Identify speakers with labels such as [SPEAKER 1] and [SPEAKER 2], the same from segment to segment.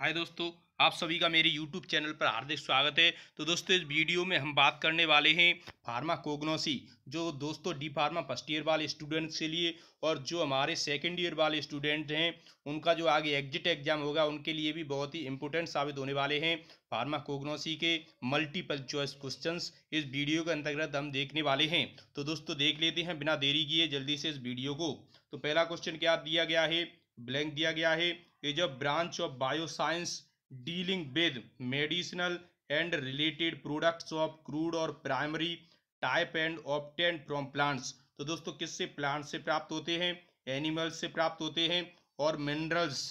[SPEAKER 1] हाय दोस्तों आप सभी का मेरे यूट्यूब चैनल पर हार्दिक स्वागत है तो दोस्तों इस वीडियो में हम बात करने वाले हैं फार्माकोग्नोसी जो दोस्तों डी फार्मा फर्स्ट ईयर वाले स्टूडेंट्स के लिए और जो हमारे सेकेंड ईयर वाले स्टूडेंट हैं उनका जो आगे एग्जिट एग्जाम होगा उनके लिए भी बहुत ही इंपॉर्टेंट साबित होने वाले हैं फार्माकोग्नोसी के मल्टीपल चॉइस क्वेश्चन इस वीडियो के अंतर्गत हम देखने वाले हैं तो दोस्तों देख लेते हैं बिना देरी किए जल्दी से इस वीडियो को तो पहला क्वेश्चन क्या दिया गया है ब्लैंक दिया गया है is a branch of bioscience dealing with medicinal and related products of crude और primary type and obtain from plants तो दोस्तों किससे प्लांट से प्राप्त होते हैं एनिमल्स से प्राप्त होते हैं और मिनरल्स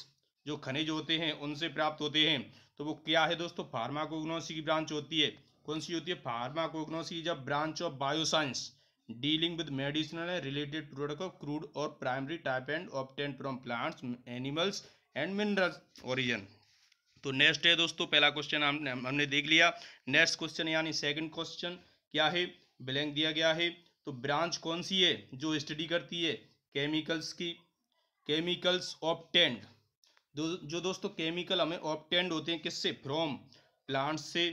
[SPEAKER 1] जो खनिज होते हैं उनसे प्राप्त होते हैं तो वो क्या है दोस्तों फार्माकोग्नोसी की ब्रांच होती है कौन सी होती है फार्माकोग्नोसी जब branch of bioscience dealing with medicinal related product of crude और primary type and obtain from plants animals and mineral origin तो नेक्स्ट है दोस्तों पहला क्वेश्चन हमने हमने देख लिया नेक्स्ट क्वेश्चन यानी सेकंड क्वेश्चन क्या है ब्लैंक दिया गया है तो ब्रांच कौन सी है जो स्टडी करती है केमिकल्स की केमिकल्स ऑप्टेंड दो, जो दोस्तों केमिकल हमें ऑप्टेंड होते हैं किससे फ्रॉम प्लांट से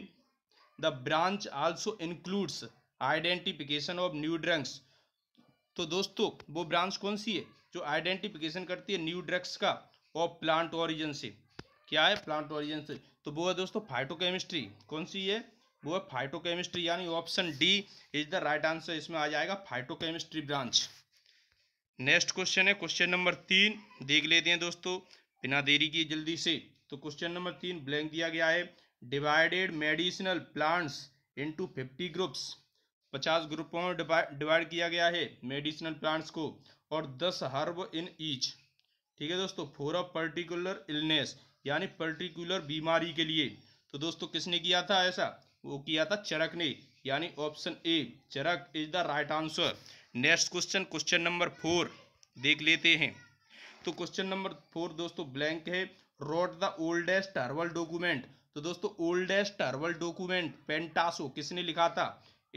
[SPEAKER 1] the branch also includes identification of new drugs तो दोस्तों वो ब्रांच कौन सी है जो आइडेंटिफिकेशन करती है न्यू ड्रग्स का ऑफ प्लांट ऑरिजन से क्या है प्लांट ऑरिजन से तो वो है दोस्तों फाइटोकेमिस्ट्री कौन सी है वो है फाइटोकेमिस्ट्री यानी option D is the right answer इसमें आ जाएगा फाइटोकेमिस्ट्री ब्रांच नेक्स्ट क्वेश्चन है क्वेश्चन नंबर तीन देख लेते हैं दोस्तों बिना देरी किए जल्दी से तो क्वेश्चन नंबर तीन ब्लैंक दिया गया है divided medicinal plants into fifty groups पचास ग्रुपों में डिवाइड किया गया है मेडिसिनल प्लांट्स को और दस हर्ब इन ईच ठीक है दोस्तों फॉर अ पर्टिकुलर इलनेस यानी पर्टिकुलर बीमारी के लिए तो दोस्तों किसने किया था ऐसा वो किया था चरक ने यानी option A Charak is the right answer next question question number four देख लेते हैं तो क्वेश्चन नंबर फोर दोस्तों ब्लैंक है wrote the oldest herbal document तो दोस्तों ओल्डेस्ट हर्बल डॉक्यूमेंट पेंटासो किसने लिखा था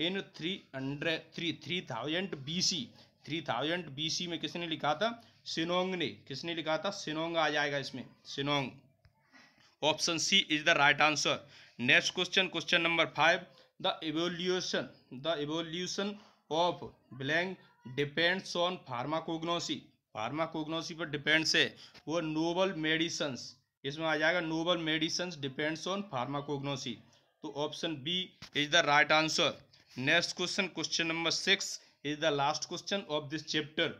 [SPEAKER 1] in three hundred three three thousand B C three thousand B C में किसने लिखा था सिनोंग ने किसने लिखा था सिनोंग आ जाएगा इसमें Shennong option C is the right answer next question question number five the evolution the evolution of blank depends on pharmacognosy pharmacognosy पर डिपेंड्स है वो नोबल मेडिसन इसमें आ जाएगा noble medicine depends on pharmacognosy तो option B is the right answer next question question number six is the last question of this chapter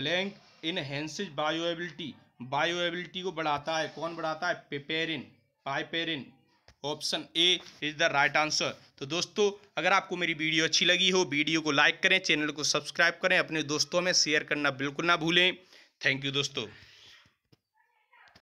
[SPEAKER 1] blank enhances bioavailability bioavailability को बढ़ाता है कौन बढ़ाता है पेपेरिन पाइपेरिन option A is the right answer तो दोस्तों अगर आपको मेरी वीडियो अच्छी लगी हो वीडियो को लाइक करें चैनल को सब्सक्राइब करें अपने दोस्तों में शेयर करना बिल्कुल ना भूलें थैंक यू दोस्तों